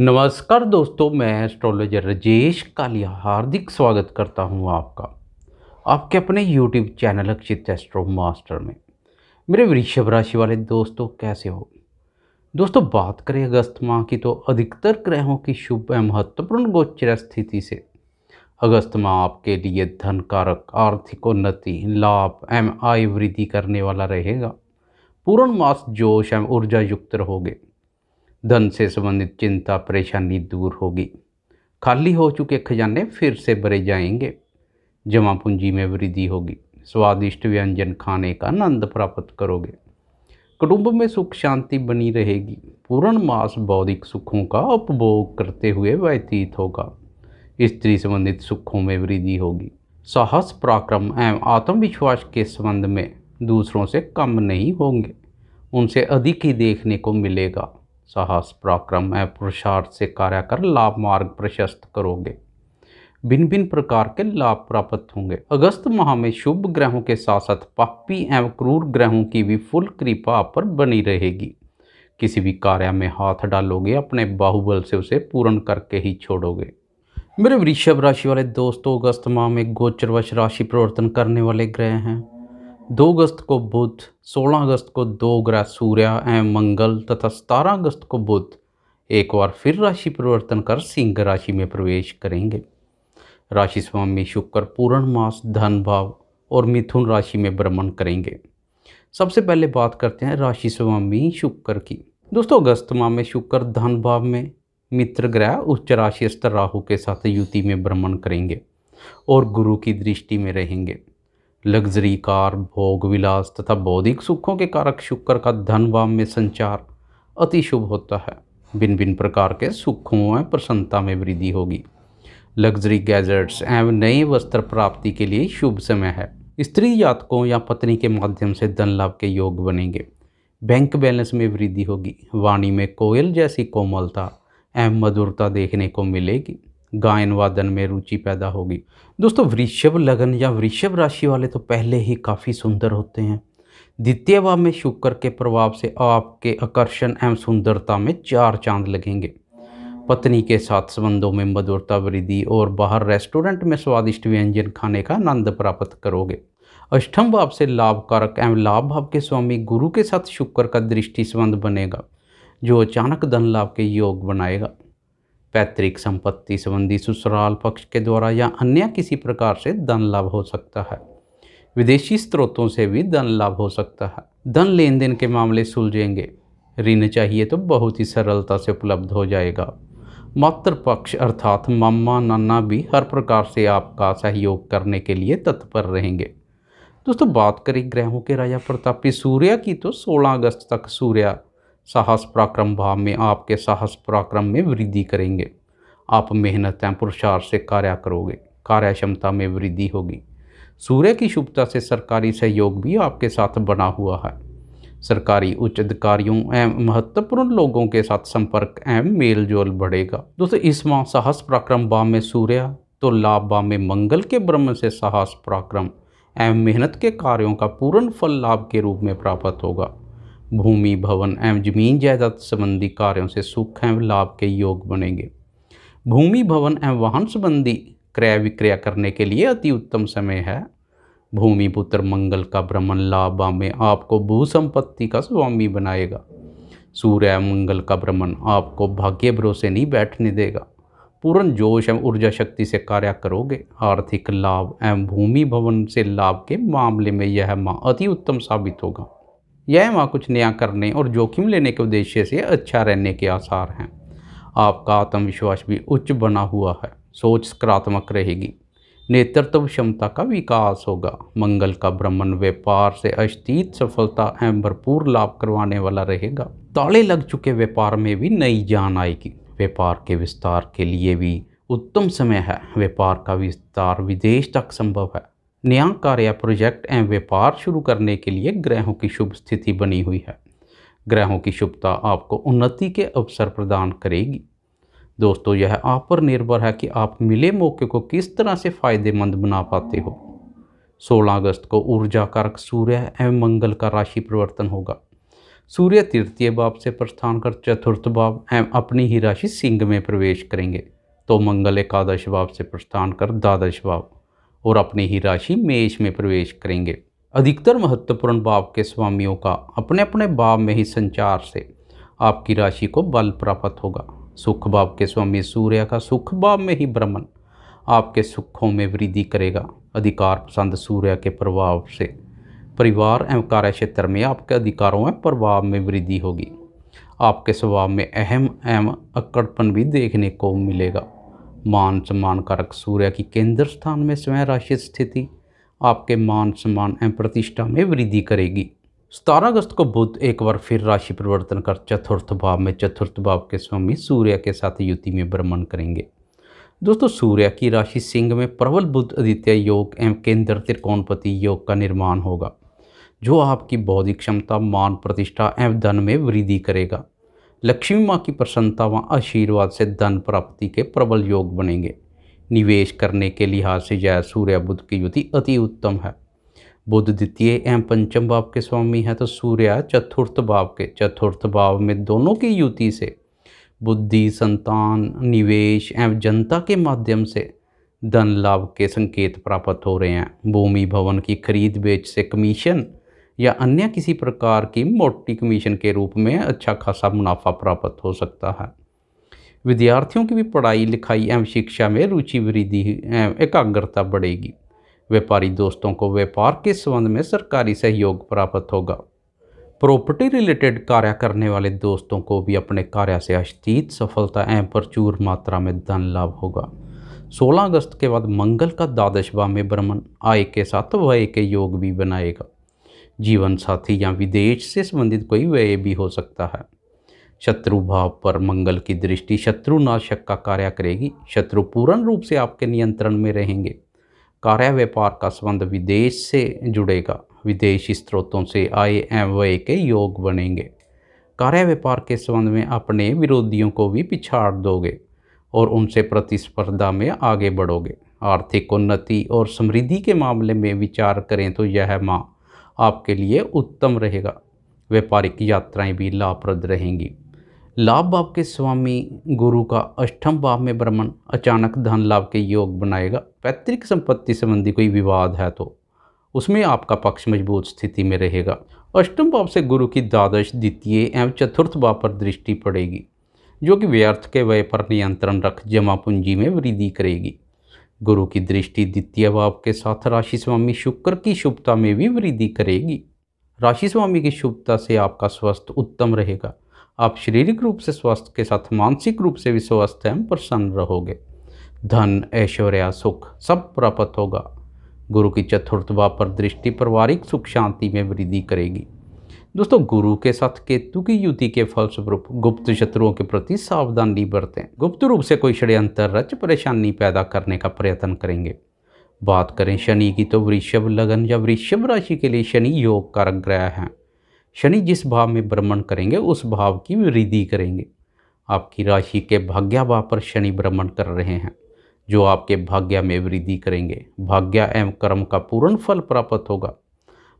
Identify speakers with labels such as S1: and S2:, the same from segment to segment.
S1: नमस्कार दोस्तों मैं एस्ट्रोलॉजर राजेश कालिया हार्दिक स्वागत करता हूं आपका आपके अपने YouTube channel Akshit astro master में मेरे वृषभ राशि वाले दोस्तों कैसे हो दोस्तों बात करें अगस्त माह की तो अधिकतर ग्रहों की शुभ एवं महत्वपूर्ण गोचर स्थिति से अगस्त माह आपके लिए धन कारक आर्थिक उन्नति लाभ एवं आय वृद्धि करने वाला रहेगा पूर्ण मास जोश एवं ऊर्जा युक्त रहोगे धन से संबंधित चिंता परेशानी दूर होगी खाली हो चुके खजाने फिर से भरे जाएंगे जमा पूंजी में वृद्धि होगी स्वादिष्ट व्यंजन खाने का आनंद प्राप्त करोगे कुटुंब में सुख शांति बनी रहेगी पूर्ण मास बौद्धिक सुखों का उपभोग करते हुए व्यतीत होगा स्त्री संबंधित सुखों में वृद्धि होगी साहस पराक्रम एवं आत्मविश्वास के संबंध में दूसरों से कम नहीं होंगे उनसे अधिक ही देखने को मिलेगा साहस पराक्रम है पुरुषार्थ से कार्य कर लाभ मार्ग प्रशस्त करोगे भिन्न भिन्न प्रकार के लाभ प्राप्त होंगे अगस्त माह में शुभ ग्रहों के साथ साथ पापी एवं क्रूर ग्रहों की भी फुल कृपा पर बनी रहेगी किसी भी कार्य में हाथ डालोगे अपने बाहुबल से उसे पूर्ण करके ही छोड़ोगे मेरे वृषभ राशि वाले दोस्तों अगस्त माह में गोचरवश राशि परिवर्तन करने वाले ग्रह हैं दो अगस्त को बुध सोलह अगस्त को दो ग्रह सूर्य एवं मंगल तथा सतारह अगस्त को बुध एक बार फिर राशि परिवर्तन कर सिंह राशि में प्रवेश करेंगे राशि स्वामी शुक्र पूर्ण मास धन भाव और मिथुन राशि में भ्रमण करेंगे सबसे पहले बात करते हैं राशि स्वामी शुक्र की दोस्तों अगस्त माह में शुक्र धन भाव में मित्र ग्रह उच्च राशि स्तर राहु के साथ युति में भ्रमण करेंगे और गुरु की दृष्टि में रहेंगे लग्जरी कार भोग विलास तथा बौद्धिक सुखों के कारक शुक्र का धन वाम में संचार अति शुभ होता है भिन्न भिन्न प्रकार के सुखों में प्रसन्नता में वृद्धि होगी लग्जरी गैजेट्स एवं नए वस्त्र प्राप्ति के लिए शुभ समय है स्त्री जातकों या पत्नी के माध्यम से धन लाभ के योग बनेंगे बैंक बैलेंस में वृद्धि होगी वाणी में कोयल जैसी कोमलता एवं मधुरता देखने को मिलेगी गायन वादन में रुचि पैदा होगी दोस्तों वृषभ लगन या वृषभ राशि वाले तो पहले ही काफ़ी सुंदर होते हैं द्वितीय भाव में शुक्र के प्रभाव से आपके आकर्षण एवं सुंदरता में चार चांद लगेंगे पत्नी के साथ संबंधों में मधुरता वृद्धि और बाहर रेस्टोरेंट में स्वादिष्ट व्यंजन खाने का आनंद प्राप्त करोगे अष्टम भाव से लाभकारक एवं लाभ भाव के स्वामी गुरु के साथ शुक्र का दृष्टि संबंध बनेगा जो अचानक धन लाभ के योग बनाएगा पैतृक संपत्ति संबंधी ससुराल पक्ष के द्वारा या अन्य किसी प्रकार से धन लाभ हो सकता है विदेशी स्रोतों से भी धन लाभ हो सकता है धन लेन देन के मामले सुलझेंगे ऋण चाहिए तो बहुत ही सरलता से उपलब्ध हो जाएगा मातृपक्ष अर्थात मामा नाना भी हर प्रकार से आपका सहयोग करने के लिए तत्पर रहेंगे दोस्तों बात करें ग्रहों के राजा प्रतापी सूर्य की तो 16 अगस्त तक सूर्य साहस पराक्रम भाव में आपके साहस पराक्रम में वृद्धि करेंगे आप मेहनत एवं पुरुषार्थ से कार्य करोगे कार्य क्षमता में वृद्धि होगी सूर्य की शुभता से सरकारी सहयोग भी आपके साथ बना हुआ है सरकारी उच्च अधिकारियों एवं महत्वपूर्ण लोगों के साथ संपर्क एवं मेल जोल बढ़ेगा दोस्तों इस माह साहस पराक्रम भाव में सूर्य तो लाभ भाव में मंगल के ब्रह्म से साहस पराक्रम एवं मेहनत के कार्यों का पूर्ण फल लाभ के रूप में प्राप्त होगा भूमि भवन एवं जमीन जायदाद संबंधी कार्यों से सुख एवं लाभ के योग बनेंगे भूमि भवन एवं वाहन संबंधी क्रय विक्रय करने के लिए अति उत्तम समय है भूमि पुत्र मंगल का भ्रमण लाभ में आपको भू संपत्ति का स्वामी बनाएगा सूर्य मंगल का भ्रमण आपको भाग्य भरोसे नहीं बैठने देगा पूर्ण जोश एवं ऊर्जा शक्ति से कार्य करोगे आर्थिक लाभ एवं भूमि भवन से लाभ के मामले में यह माह अति उत्तम साबित होगा यह वहाँ कुछ नया करने और जोखिम लेने के उद्देश्य से अच्छा रहने के आसार हैं आपका आत्मविश्वास भी उच्च बना हुआ है सोच सकारात्मक रहेगी नेतृत्व क्षमता का विकास होगा मंगल का ब्राह्मण व्यापार से अतीत सफलता एवं भरपूर लाभ करवाने वाला रहेगा ताले लग चुके व्यापार में भी नई जान आएगी व्यापार के विस्तार के लिए भी उत्तम समय है व्यापार का विस्तार विदेश तक संभव है नया कार्य प्रोजेक्ट एवं व्यापार शुरू करने के लिए ग्रहों की शुभ स्थिति बनी हुई है ग्रहों की शुभता आपको उन्नति के अवसर प्रदान करेगी दोस्तों यह आप पर निर्भर है कि आप मिले मौके को किस तरह से फ़ायदेमंद बना पाते हो 16 अगस्त को ऊर्जा कारक सूर्य एवं मंगल का राशि परिवर्तन होगा सूर्य तृतीय भाव से प्रस्थान कर चतुर्थ भाव एवं अपनी ही राशि सिंह में प्रवेश करेंगे तो मंगल एकादश भाव से प्रस्थान कर द्वादश भाव और अपनी ही राशि मेष में प्रवेश करेंगे अधिकतर महत्वपूर्ण भाव के स्वामियों का अपने अपने भाव में ही संचार से आपकी राशि को बल प्राप्त होगा सुख भाव के स्वामी सूर्य का सुख भाव में ही भ्रमण आपके सुखों में वृद्धि करेगा अधिकार पसंद सूर्य के प्रभाव से परिवार एवं कार्य क्षेत्र में आपके अधिकारों एवं प्रभाव में वृद्धि होगी आपके स्वभाव में अहम एवं अक्कड़पन भी देखने को मिलेगा मान सम्मान कारक सूर्य की केंद्र स्थान में स्वयं राशि स्थिति आपके मान सम्मान एवं प्रतिष्ठा में वृद्धि करेगी सतारह अगस्त को बुद्ध एक बार फिर राशि परिवर्तन कर चतुर्थ भाव में चतुर्थ भाव के स्वामी सूर्य के साथ युति में भ्रमण करेंगे दोस्तों सूर्य की राशि सिंह में प्रबल बुद्ध आदित्य योग एवं केंद्र त्रिकोणपति योग का निर्माण होगा जो आपकी बौद्धिक क्षमता मान प्रतिष्ठा एवं धन में वृद्धि करेगा लक्ष्मी माँ की प्रसन्नता व आशीर्वाद से धन प्राप्ति के प्रबल योग बनेंगे निवेश करने के लिहाज से यह सूर्य बुद्ध की युति अति उत्तम है बुद्ध द्वितीय एवं पंचम भाव के स्वामी हैं तो सूर्य चतुर्थ भाव के चतुर्थ भाव में दोनों की युति से बुद्धि संतान निवेश एवं जनता के माध्यम से धन लाभ के संकेत प्राप्त हो रहे हैं भूमि भवन की खरीद बेच से कमीशन या अन्य किसी प्रकार की मोटी कमीशन के रूप में अच्छा खासा मुनाफा प्राप्त हो सकता है विद्यार्थियों की भी पढ़ाई लिखाई एवं शिक्षा में रुचि वृद्धि एवं एकाग्रता बढ़ेगी व्यापारी दोस्तों को व्यापार के संबंध में सरकारी सहयोग प्राप्त होगा प्रॉपर्टी रिलेटेड कार्य करने वाले दोस्तों को भी अपने कार्य से अस्तित सफलता एवं प्रचुर मात्रा में धन लाभ होगा 16 अगस्त के बाद मंगल का द्वादश भाव में भ्रमण आय के साथ व्यय के योग भी बनाएगा जीवन साथी या विदेश से संबंधित कोई व्यय भी हो सकता है शत्रु भाव पर मंगल की दृष्टि शत्रु नाशक का कार्य करेगी शत्रु पूर्ण रूप से आपके नियंत्रण में रहेंगे कार्य व्यापार का संबंध विदेश से जुड़ेगा विदेशी स्रोतों से आय एवं व्यय के योग बनेंगे कार्य व्यापार के संबंध में अपने विरोधियों को भी पिछाड़ दोगे और उनसे प्रतिस्पर्धा में आगे बढ़ोगे आर्थिक उन्नति और समृद्धि के मामले में विचार करें तो यह माँ आपके लिए उत्तम रहेगा व्यापारिक यात्राएं भी लाभप्रद रहेंगी लाभ भाव के स्वामी गुरु का अष्टम भाव में भ्रमण अचानक धन लाभ के योग बनाएगा पैतृक संपत्ति संबंधी कोई विवाद है तो उसमें आपका पक्ष मजबूत स्थिति में रहेगा अष्टम भाव से गुरु की द्वादश द्वितीय एवं चतुर्थ भाव पर दृष्टि पड़ेगी जो कि व्यर्थ के व्यय पर नियंत्रण रख जमा पूंजी में वृद्धि करेगी गुरु की दृष्टि द्वितीय भाव के साथ राशि स्वामी शुक्र की शुभता में भी वृद्धि करेगी राशि स्वामी की शुभता से आपका स्वास्थ्य उत्तम रहेगा आप शारीरिक रूप से स्वस्थ के साथ मानसिक रूप से भी स्वस्थ एवं प्रसन्न रहोगे धन ऐश्वर्या सुख सब प्राप्त होगा गुरु की चतुर्थ भाव पर दृष्टि पारिवारिक सुख शांति में वृद्धि करेगी दोस्तों गुरु के साथ केतु की युति के फलस्वरूप गुप्त शत्रुओं के प्रति सावधानी बरतें गुप्त रूप से कोई षड्यंत्र रच परेशानी पैदा करने का प्रयत्न करेंगे बात करें शनि की तो वृषभ लगन या वृषभ राशि के लिए शनि योग कारक ग्रह हैं शनि जिस भाव में भ्रमण करेंगे उस भाव की वृद्धि करेंगे आपकी राशि के भाव पर शनि भ्रमण कर रहे हैं जो आपके भाग्य में वृद्धि करेंगे भाग्य एवं कर्म का पूर्ण फल प्राप्त होगा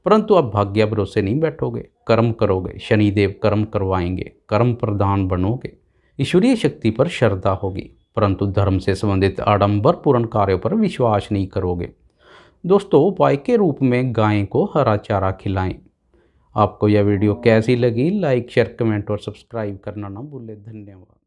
S1: परंतु आप भाग्य भरोसे नहीं बैठोगे कर्म करोगे शनिदेव कर्म करवाएंगे कर्म प्रधान बनोगे ईश्वरीय शक्ति पर श्रद्धा होगी परंतु धर्म से संबंधित आडंबर पूर्ण कार्यों पर विश्वास नहीं करोगे दोस्तों उपाय के रूप में गाय को हरा चारा खिलाएं आपको यह वीडियो कैसी लगी लाइक शेयर कमेंट और सब्सक्राइब करना ना भूलें धन्यवाद